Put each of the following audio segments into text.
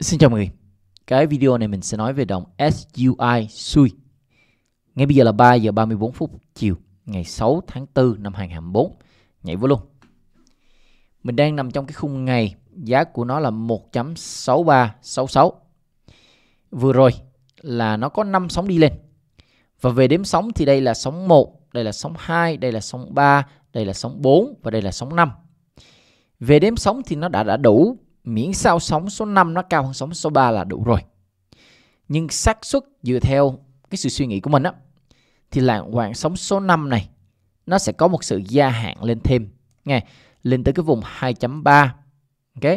Xin chào mọi người. Cái video này mình sẽ nói về đồng SUI SUI. Ngay bây giờ là 3 giờ 34 phút chiều ngày 6 tháng 4 năm 2024. Nhảy vô luôn. Mình đang nằm trong cái khung ngày, giá của nó là 1.6366. Vừa rồi là nó có 5 sóng đi lên. Và về đếm sóng thì đây là sóng 1, đây là sóng 2, đây là sóng 3, đây là sóng 4 và đây là sóng 5. Về đếm sóng thì nó đã đã đủ miễn sao sóng số 5 nó cao hơn sóng số 3 là đủ rồi. Nhưng xác suất dựa theo cái sự suy nghĩ của mình á thì là hoàng sóng số 5 này nó sẽ có một sự gia hạn lên thêm nghe lên tới cái vùng 2.3 ok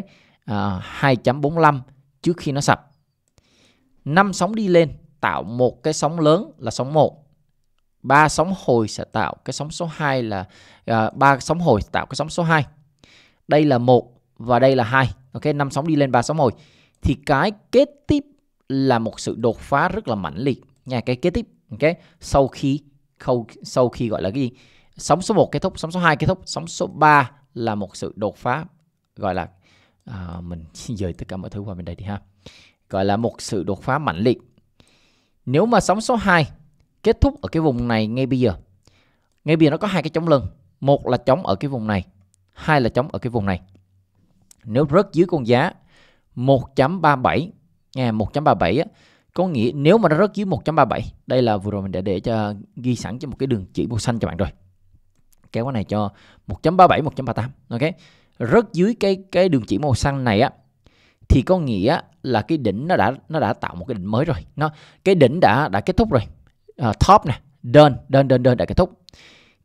à, 2.45 trước khi nó sập. năm sóng đi lên tạo một cái sóng lớn là sóng 1. ba sóng hồi sẽ tạo cái sóng số 2 là à, ba à, sóng hồi tạo cái sóng số 2. Đây là một và đây là hai ok năm sóng đi lên ba sóng hồi thì cái kế tiếp là một sự đột phá rất là mạnh liệt nha cái kế tiếp ok sau khi khâu sau khi gọi là cái gì sóng số 1 kết thúc sóng số 2 kết thúc sóng số 3 là một sự đột phá gọi là à, mình dời tất cả mọi thứ qua bên đây đi ha gọi là một sự đột phá mạnh liệt nếu mà sóng số 2 kết thúc ở cái vùng này ngay bây giờ ngay bây giờ nó có hai cái chống lưng một là chống ở cái vùng này hai là chống ở cái vùng này nếu rớt dưới con giá 1.37 nghe 1.37 á có nghĩa nếu mà nó rớt dưới 1.37 đây là vừa rồi mình đã để cho ghi sẵn cho một cái đường chỉ màu xanh cho bạn rồi kéo cái này cho 1.37 1.38 ok rớt dưới cái cái đường chỉ màu xanh này á thì có nghĩa là cái đỉnh nó đã nó đã tạo một cái đỉnh mới rồi nó cái đỉnh đã đã kết thúc rồi uh, top nè đơn đơn đơn đơn đã kết thúc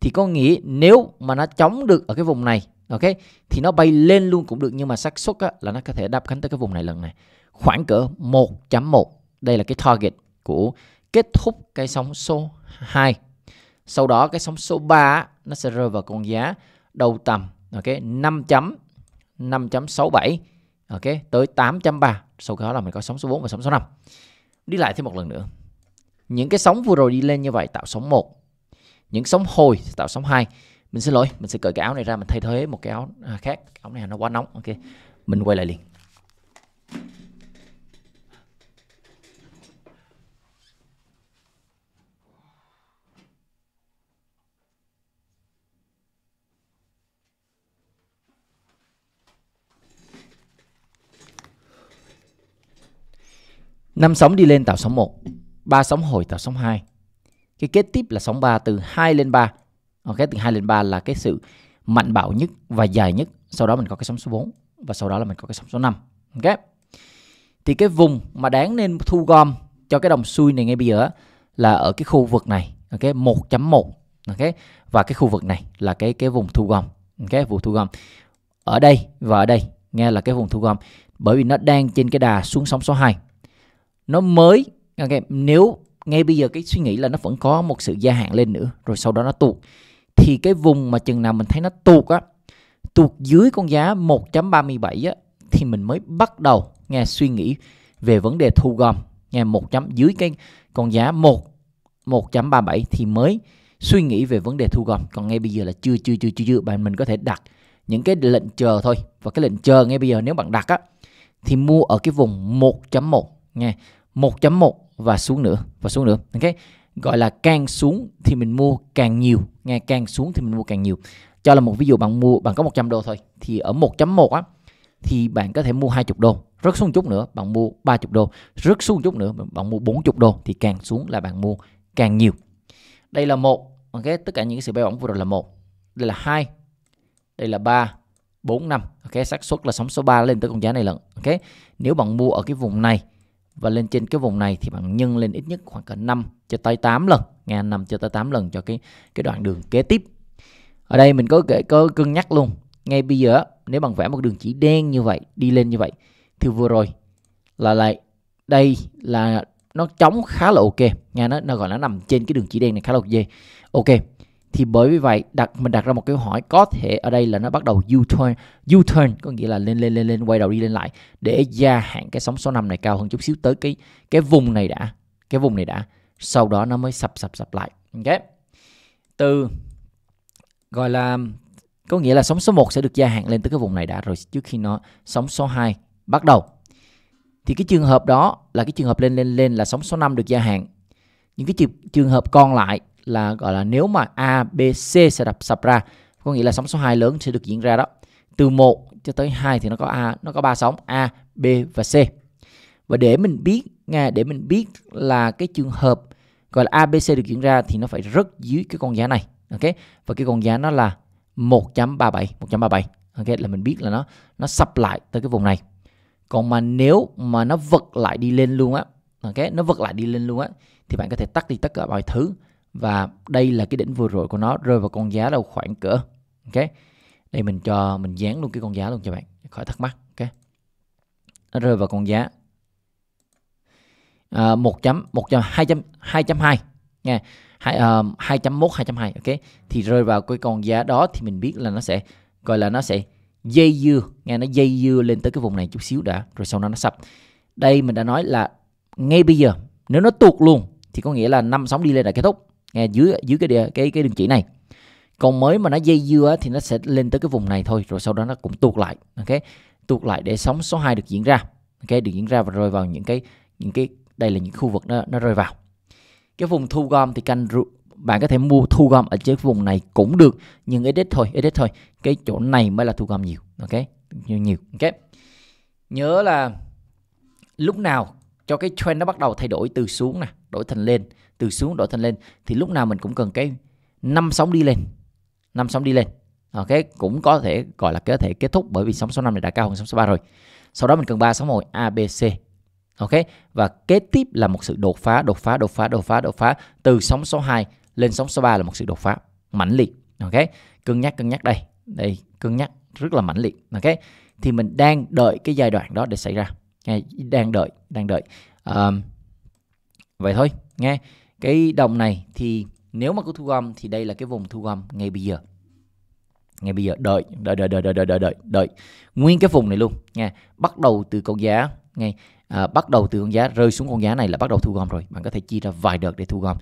thì có nghĩa nếu mà nó chống được ở cái vùng này ok thì nó bay lên luôn cũng được nhưng mà xác suất là nó có thể đáp cánh tới cái vùng này lần này khoảng cỡ 1.1 đây là cái target của kết thúc cái sóng số 2 sau đó cái sóng số 3 nó sẽ rơi vào con giá đầu tầm ok 5 chấm 5.67 ok tới 8.3 sau đó là mình có sóng số 4 và sóng số 5 đi lại thêm một lần nữa những cái sóng vừa rồi đi lên như vậy tạo sóng 1 những sóng hồi tạo sóng 2 mình xin lỗi mình sẽ cởi cái áo này ra mình thay thế một cái áo à, khác cái áo này nó quá nóng ok mình quay lại liền năm sóng đi lên tạo sóng 1, ba sóng hồi tạo sóng 2. Cái kế tiếp là sóng 3 từ 2 lên 3 cái từ 2 lên 3 là cái sự mạnh bạo nhất và dài nhất. Sau đó mình có cái sóng số 4 và sau đó là mình có cái sóng số 5. Ok. Thì cái vùng mà đáng nên thu gom cho cái đồng xuôi này ngay bây giờ là ở cái khu vực này, ok 1.1 ok và cái khu vực này là cái cái vùng thu gom, ok vùng thu gom. Ở đây và ở đây nghe là cái vùng thu gom bởi vì nó đang trên cái đà xuống sóng số 2. Nó mới ok nếu ngay bây giờ cái suy nghĩ là nó vẫn có một sự gia hạn lên nữa rồi sau đó nó tụt thì cái vùng mà chừng nào mình thấy nó tuột á tuột dưới con giá 1.37 á thì mình mới bắt đầu nghe suy nghĩ về vấn đề thu gom nghe một chấm dưới cái con giá 1 1.37 thì mới suy nghĩ về vấn đề thu gom còn ngay bây giờ là chưa chưa chưa chưa chưa bạn mình có thể đặt những cái lệnh chờ thôi và cái lệnh chờ ngay bây giờ nếu bạn đặt á thì mua ở cái vùng 1.1 nghe 1.1 và xuống nữa và xuống nữa ok gọi là càng xuống thì mình mua càng nhiều nghe càng xuống thì mình mua càng nhiều cho là một ví dụ bạn mua bạn có 100 đô thôi thì ở 1.1 á thì bạn có thể mua 20 đô rớt xuống chút nữa bạn mua 30 đô rớt xuống chút nữa bạn mua 40 đô thì càng xuống là bạn mua càng nhiều đây là một ok tất cả những sự bay bổng vừa rồi là một đây là hai đây là ba 4 năm ok xác suất là sóng số 3 lên tới con giá này lần ok nếu bạn mua ở cái vùng này và lên trên cái vùng này thì bạn nhân lên ít nhất khoảng cả 5 cho tới 8 lần nghe 5 cho tới 8 lần cho cái cái đoạn đường kế tiếp ở đây mình có kể có cân nhắc luôn ngay bây giờ nếu bạn vẽ một đường chỉ đen như vậy đi lên như vậy thì vừa rồi là lại đây là nó chống khá là ok nghe nó nó gọi là nằm trên cái đường chỉ đen này khá là ok ok thì bởi vì vậy đặt mình đặt ra một câu hỏi có thể ở đây là nó bắt đầu U-turn U-turn có nghĩa là lên lên lên lên quay đầu đi lên lại để gia hạn cái sóng số 5 này cao hơn chút xíu tới cái cái vùng này đã cái vùng này đã sau đó nó mới sập sập sập lại ok từ gọi là có nghĩa là sóng số 1 sẽ được gia hạn lên tới cái vùng này đã rồi trước khi nó sóng số 2 bắt đầu thì cái trường hợp đó là cái trường hợp lên lên lên là sóng số 5 được gia hạn những cái trường, trường hợp còn lại là gọi là nếu mà A, B, C sẽ đập sập ra có nghĩa là sóng số 2 lớn sẽ được diễn ra đó từ 1 cho tới 2 thì nó có A nó có ba sóng A, B và C và để mình biết nghe để mình biết là cái trường hợp gọi là ABC được diễn ra thì nó phải rất dưới cái con giá này ok và cái con giá nó là 1.37 1.37 ok là mình biết là nó nó sập lại tới cái vùng này còn mà nếu mà nó vật lại đi lên luôn á ok nó vật lại đi lên luôn á thì bạn có thể tắt đi tất cả mọi thứ và đây là cái đỉnh vừa rồi của nó rơi vào con giá đâu khoảng cỡ ok đây mình cho mình dán luôn cái con giá luôn cho bạn khỏi thắc mắc ok nó rơi vào con giá à, 1 chấm 1 chấm 2 chấm 2 chấm 2 nha 2, uh, 2.1 2.2 ok thì rơi vào cái con giá đó thì mình biết là nó sẽ gọi là nó sẽ dây dưa nghe nó dây dưa lên tới cái vùng này chút xíu đã rồi sau đó nó sập đây mình đã nói là ngay bây giờ nếu nó tuột luôn thì có nghĩa là năm sóng đi lên đã kết thúc nghe dưới dưới cái địa cái cái đường chỉ này còn mới mà nó dây dưa thì nó sẽ lên tới cái vùng này thôi rồi sau đó nó cũng tuột lại ok tuột lại để sóng số 2 được diễn ra ok được diễn ra và rơi vào những cái những cái đây là những khu vực nó nó rơi vào cái vùng thu gom thì canh bạn có thể mua thu gom ở trên vùng này cũng được nhưng ít ít thôi ít ít thôi cái chỗ này mới là thu gom nhiều ok nhiều nhiều ok nhớ là lúc nào cho cái trend nó bắt đầu thay đổi từ xuống nè đổi thành lên từ xuống đổi thành lên thì lúc nào mình cũng cần cái năm sóng đi lên năm sóng đi lên ok cũng có thể gọi là có thể kết thúc bởi vì sóng số 5 này đã cao hơn sóng số 3 rồi sau đó mình cần ba sóng hồi A B C ok và kế tiếp là một sự đột phá đột phá đột phá đột phá đột phá từ sóng số 2 lên sóng số 3 là một sự đột phá mãnh liệt ok cân nhắc cân nhắc đây đây cân nhắc rất là mãnh liệt ok thì mình đang đợi cái giai đoạn đó để xảy ra nghe đang đợi đang đợi à, vậy thôi nghe cái đồng này thì nếu mà có thu gom thì đây là cái vùng thu gom ngay bây giờ ngay bây giờ đợi đợi đợi đợi đợi đợi đợi đợi nguyên cái vùng này luôn nghe bắt đầu từ con giá ngay à, bắt đầu từ con giá rơi xuống con giá này là bắt đầu thu gom rồi bạn có thể chia ra vài đợt để thu gom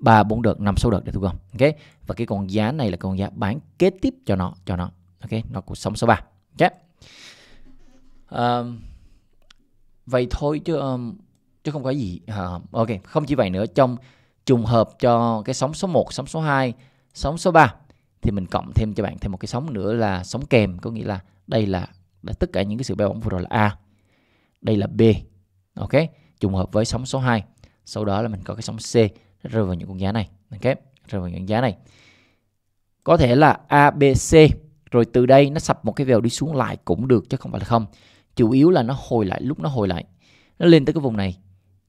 ba bốn đợt năm sáu đợt để thu gom ok và cái con giá này là con giá bán kế tiếp cho nó cho nó ok nó cũng sống số ba ok um, vậy thôi chứ um, chứ không có gì à, ok không chỉ vậy nữa trong trùng hợp cho cái sóng số 1, sóng số 2, sóng số 3 thì mình cộng thêm cho bạn thêm một cái sóng nữa là sóng kèm có nghĩa là đây là, là tất cả những cái sự bay bổng vừa rồi là A đây là B ok trùng hợp với sóng số 2 sau đó là mình có cái sóng C rơi vào những con giá này ok rơi vào những giá này có thể là A B C rồi từ đây nó sập một cái vèo đi xuống lại cũng được chứ không phải là không chủ yếu là nó hồi lại lúc nó hồi lại nó lên tới cái vùng này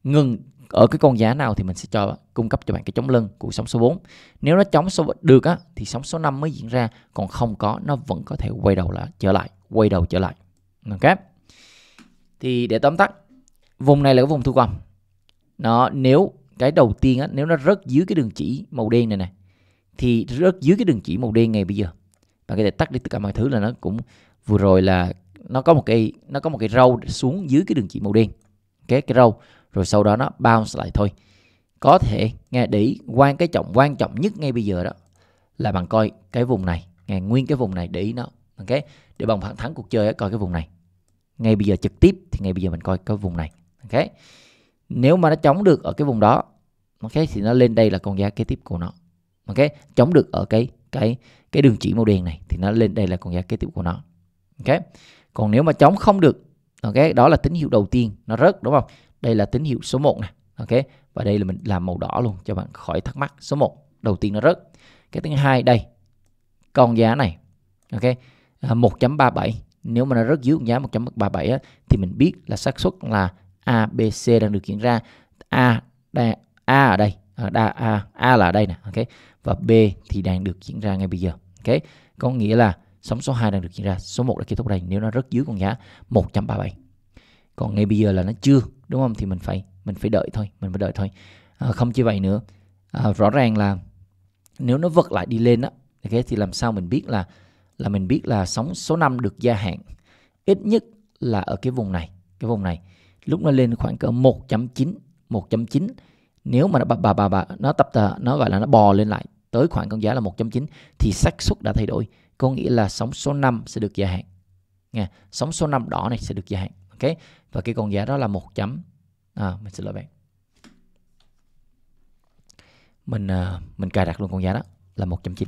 ngừng ở cái con giá nào thì mình sẽ cho cung cấp cho bạn cái chống lưng của sóng số 4. Nếu nó chống số được á thì sóng số 5 mới diễn ra, còn không có nó vẫn có thể quay đầu lại trở lại, quay đầu trở lại. Ok. Thì để tóm tắt, vùng này là cái vùng thu gom. Nó nếu cái đầu tiên á nếu nó rớt dưới cái đường chỉ màu đen này này thì rớt dưới cái đường chỉ màu đen ngày bây giờ. Bạn có thể tắt đi tất cả mọi thứ là nó cũng vừa rồi là nó có một cái nó có một cái râu xuống dưới cái đường chỉ màu đen cái cái râu rồi sau đó nó bounce lại thôi có thể nghe để ý, quan cái trọng quan trọng nhất ngay bây giờ đó là bạn coi cái vùng này nghe nguyên cái vùng này để ý nó ok để bằng thẳng thắng cuộc chơi coi cái vùng này ngay bây giờ trực tiếp thì ngay bây giờ mình coi cái vùng này ok nếu mà nó chống được ở cái vùng đó ok thì nó lên đây là con giá kế tiếp của nó ok chống được ở cái cái cái đường chỉ màu đen này thì nó lên đây là con giá kế tiếp của nó ok còn nếu mà chống không được ok đó là tín hiệu đầu tiên nó rớt đúng không đây là tín hiệu số 1 nè ok và đây là mình làm màu đỏ luôn cho bạn khỏi thắc mắc số 1 đầu tiên nó rớt cái thứ hai đây con giá này ok 1.37 à, nếu mà nó rớt dưới con giá 1.37 á, thì mình biết là xác suất là A B C đang được diễn ra A đây, A ở đây à, A A là ở đây nè ok và B thì đang được diễn ra ngay bây giờ ok có nghĩa là Sóng số 2 đang được diễn ra, số 1 đã kết thúc đây nếu nó rất dưới con giá 1.37. Còn ngay bây giờ là nó chưa, đúng không? Thì mình phải mình phải đợi thôi, mình phải đợi thôi. À, không chỉ vậy nữa, à, rõ ràng là nếu nó vật lại đi lên á, okay, thì làm sao mình biết là là mình biết là sóng số 5 được gia hạn ít nhất là ở cái vùng này, cái vùng này. Lúc nó lên khoảng cỡ 1.9, 1.9 nếu mà nó bà bà bà, bà nó tập tờ, nó gọi là nó bò lên lại tới khoảng con giá là 1.9 thì xác suất đã thay đổi có nghĩa là sóng số 5 sẽ được gia hạn nha sóng số 5 đỏ này sẽ được gia hạn ok và cái con giá đó là một chấm à, mình xin lỗi bạn mình uh, mình cài đặt luôn con giá đó là 1.9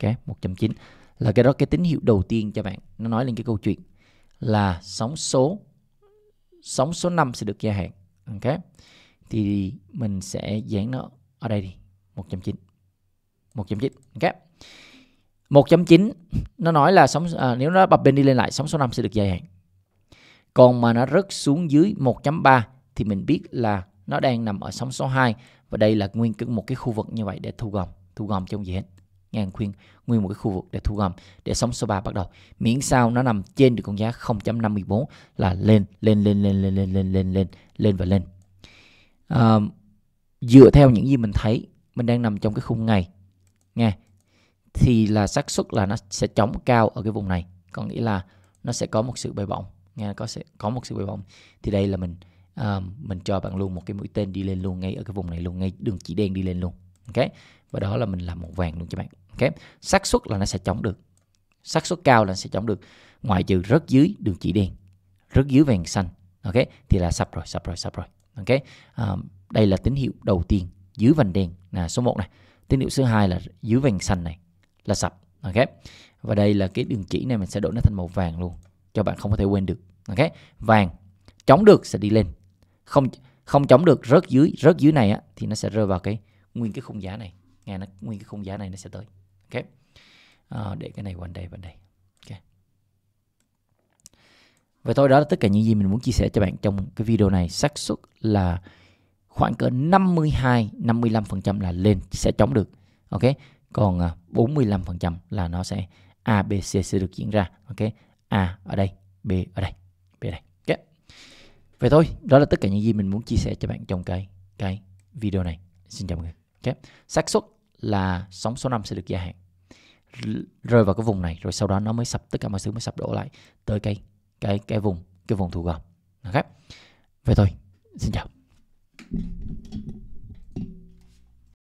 ok 1.9 là cái đó cái tín hiệu đầu tiên cho bạn nó nói lên cái câu chuyện là sóng số sóng số 5 sẽ được gia hạn ok thì mình sẽ dán nó ở đây đi 1.9 1.9 ok 1.9 nó nói là sóng à, nếu nó bập bên đi lên lại sóng số 5 sẽ được dài hạn. Còn mà nó rớt xuống dưới 1.3 thì mình biết là nó đang nằm ở sóng số 2 và đây là nguyên một cái khu vực như vậy để thu gom, thu gom trong gì hết. Ngàn khuyên nguyên một cái khu vực để thu gom để sóng số 3 bắt đầu. Miễn sao nó nằm trên được con giá 0.54 là lên lên lên lên lên lên lên lên lên lên và lên. À, dựa theo những gì mình thấy mình đang nằm trong cái khung ngày. Nghe thì là xác suất là nó sẽ chống cao ở cái vùng này có nghĩa là nó sẽ có một sự bay bổng nghe có sẽ có một sự bay bổng thì đây là mình uh, mình cho bạn luôn một cái mũi tên đi lên luôn ngay ở cái vùng này luôn ngay đường chỉ đen đi lên luôn ok và đó là mình làm một vàng luôn cho bạn ok xác suất là nó sẽ chống được xác suất cao là nó sẽ chống được ngoại trừ rất dưới đường chỉ đen rất dưới vàng xanh ok thì là sập rồi sập rồi sập rồi ok uh, đây là tín hiệu đầu tiên dưới vành đen là số 1 này tín hiệu số 2 là dưới vành xanh này là sập ok và đây là cái đường chỉ này mình sẽ đổi nó thành màu vàng luôn cho bạn không có thể quên được ok vàng chống được sẽ đi lên không không chống được rớt dưới rớt dưới này á, thì nó sẽ rơi vào cái nguyên cái khung giá này nghe nó nguyên cái khung giá này nó sẽ tới ok à, để cái này quanh đây bên đây ok và thôi đó là tất cả những gì mình muốn chia sẻ cho bạn trong cái video này xác suất là khoảng cỡ 52 55% là lên sẽ chống được ok còn 45% à, là nó sẽ A, B, C sẽ được diễn ra. Ok, A ở đây, B ở đây, B ở đây. Ok. Vậy thôi, đó là tất cả những gì mình muốn chia sẻ cho bạn trong cái cái video này. Xin chào mọi người. Ok. xác suất là sóng số 5 sẽ được gia hạn rơi vào cái vùng này rồi sau đó nó mới sập tất cả mọi thứ mới sập đổ lại tới cái cái cái vùng cái vùng thu gom. Ok. Vậy thôi, xin chào.